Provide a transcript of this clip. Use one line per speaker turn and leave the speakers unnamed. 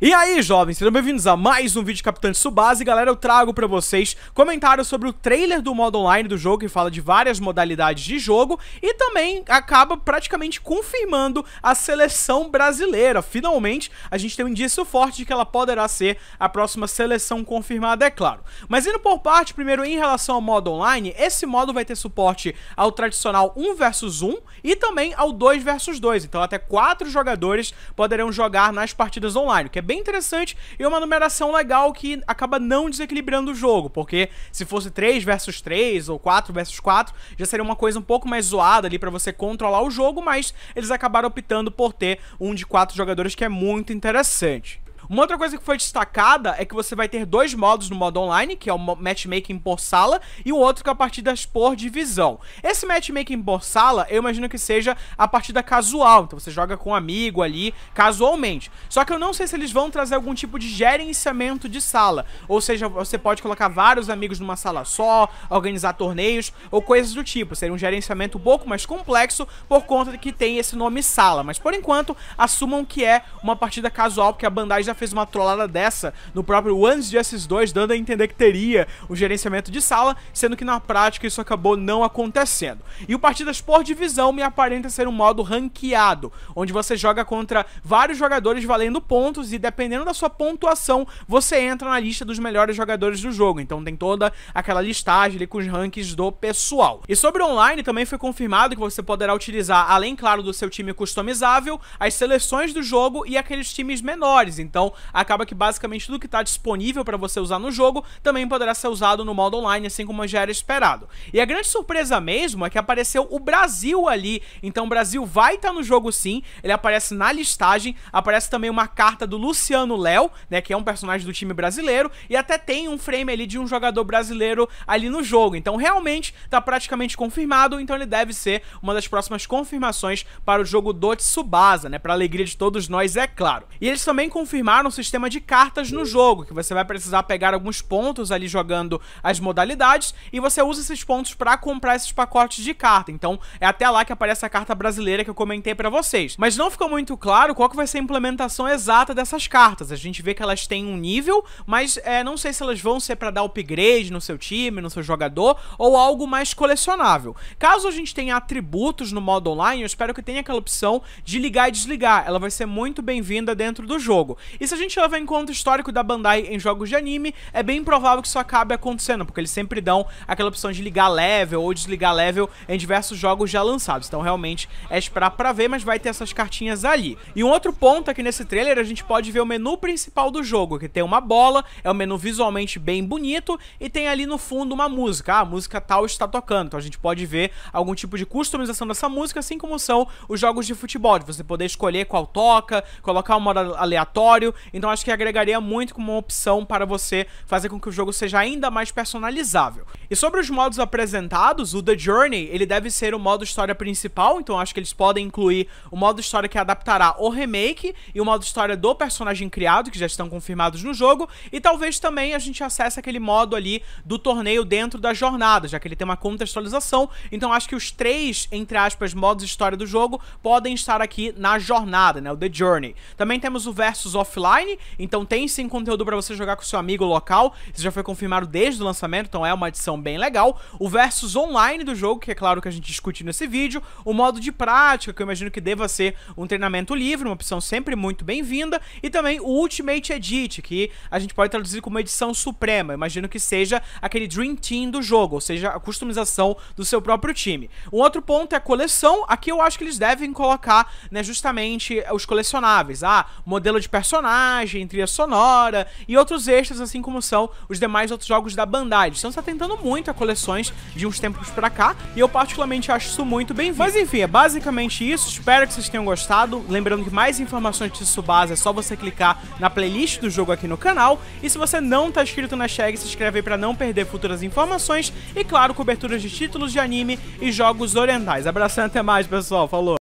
E aí, jovens, sejam bem-vindos a mais um vídeo de Capitã de Subase. e galera, eu trago pra vocês comentários sobre o trailer do modo online do jogo que fala de várias modalidades de jogo e também acaba praticamente confirmando a seleção brasileira. Finalmente, a gente tem um indício forte de que ela poderá ser a próxima seleção confirmada, é claro. Mas indo por parte, primeiro em relação ao modo online, esse modo vai ter suporte ao tradicional 1 versus 1 e também ao 2 versus 2, então até 4 jogadores poderão jogar nas partidas online, que é bem interessante e uma numeração legal que acaba não desequilibrando o jogo, porque se fosse 3 versus 3 ou 4 versus 4, já seria uma coisa um pouco mais zoada ali para você controlar o jogo, mas eles acabaram optando por ter um de quatro jogadores que é muito interessante. Uma outra coisa que foi destacada é que você vai ter dois modos no modo online, que é o matchmaking por sala, e o outro que é a partida por divisão. Esse matchmaking por sala, eu imagino que seja a partida casual, então você joga com um amigo ali, casualmente. Só que eu não sei se eles vão trazer algum tipo de gerenciamento de sala, ou seja, você pode colocar vários amigos numa sala só, organizar torneios, ou coisas do tipo. Seria um gerenciamento um pouco mais complexo, por conta de que tem esse nome sala. Mas por enquanto, assumam que é uma partida casual, porque a Bandai já fez uma trollada dessa no próprio One's Justice 2, dando a entender que teria o gerenciamento de sala, sendo que na prática isso acabou não acontecendo. E o Partidas por Divisão me aparenta ser um modo ranqueado, onde você joga contra vários jogadores valendo pontos e dependendo da sua pontuação, você entra na lista dos melhores jogadores do jogo. Então tem toda aquela listagem ali com os rankings do pessoal. E sobre online também foi confirmado que você poderá utilizar, além claro do seu time customizável, as seleções do jogo e aqueles times menores. Então acaba que basicamente tudo que está disponível para você usar no jogo também poderá ser usado no modo online, assim como já era esperado. E a grande surpresa mesmo é que apareceu o Brasil ali. Então, o Brasil vai estar tá no jogo sim, ele aparece na listagem, aparece também uma carta do Luciano Léo, né, que é um personagem do time brasileiro, e até tem um frame ali de um jogador brasileiro ali no jogo. Então, realmente está praticamente confirmado, então ele deve ser uma das próximas confirmações para o jogo do Tsubasa, né, para alegria de todos nós, é claro. E eles também confirmaram incorporar um sistema de cartas no jogo, que você vai precisar pegar alguns pontos ali jogando as modalidades e você usa esses pontos para comprar esses pacotes de carta. Então, é até lá que aparece a carta brasileira que eu comentei para vocês. Mas não ficou muito claro qual que vai ser a implementação exata dessas cartas. A gente vê que elas têm um nível, mas é, não sei se elas vão ser para dar upgrade no seu time, no seu jogador ou algo mais colecionável. Caso a gente tenha atributos no modo online, eu espero que tenha aquela opção de ligar e desligar. Ela vai ser muito bem-vinda dentro do jogo. E se a gente levar em conta o histórico da Bandai em jogos de anime, é bem provável que isso acabe acontecendo, porque eles sempre dão aquela opção de ligar level ou desligar level em diversos jogos já lançados. Então realmente é esperar pra ver, mas vai ter essas cartinhas ali. E um outro ponto aqui é nesse trailer, a gente pode ver o menu principal do jogo, que tem uma bola, é um menu visualmente bem bonito e tem ali no fundo uma música. Ah, a música tal está tocando, então a gente pode ver algum tipo de customização dessa música, assim como são os jogos de futebol, de você poder escolher qual toca, colocar um modo aleatório, então acho que agregaria muito como uma opção para você fazer com que o jogo seja ainda mais personalizável. E sobre os modos apresentados, o The Journey, ele deve ser o modo história principal, então acho que eles podem incluir o modo história que adaptará o remake e o modo história do personagem criado, que já estão confirmados no jogo, e talvez também a gente acesse aquele modo ali do torneio dentro da jornada, já que ele tem uma contextualização, então acho que os três, entre aspas, modos história do jogo podem estar aqui na jornada, né, o The Journey. Também temos o Versus off offline, então tem sim conteúdo para você jogar com seu amigo local, isso já foi confirmado desde o lançamento, então é uma adição bem legal. O versus online do jogo, que é claro que a gente discute nesse vídeo, o modo de prática, que eu imagino que deva ser um treinamento livre, uma opção sempre muito bem-vinda, e também o Ultimate Edit, que a gente pode traduzir como edição suprema, eu imagino que seja aquele Dream Team do jogo, ou seja, a customização do seu próprio time. Um outro ponto é a coleção, aqui eu acho que eles devem colocar, né, justamente os colecionáveis, ah, modelo de personagem, personagem, trilha sonora e outros extras, assim como são os demais outros jogos da Bandai. estão se atentando muito a coleções de uns tempos para cá e eu particularmente acho isso muito bem vindo. Mas enfim, é basicamente isso. Espero que vocês tenham gostado. Lembrando que mais informações de Tsubasa é só você clicar na playlist do jogo aqui no canal. E se você não tá inscrito na Shag, se inscreve aí pra não perder futuras informações e, claro, coberturas de títulos de anime e jogos orientais. Abraçando, até mais, pessoal. Falou!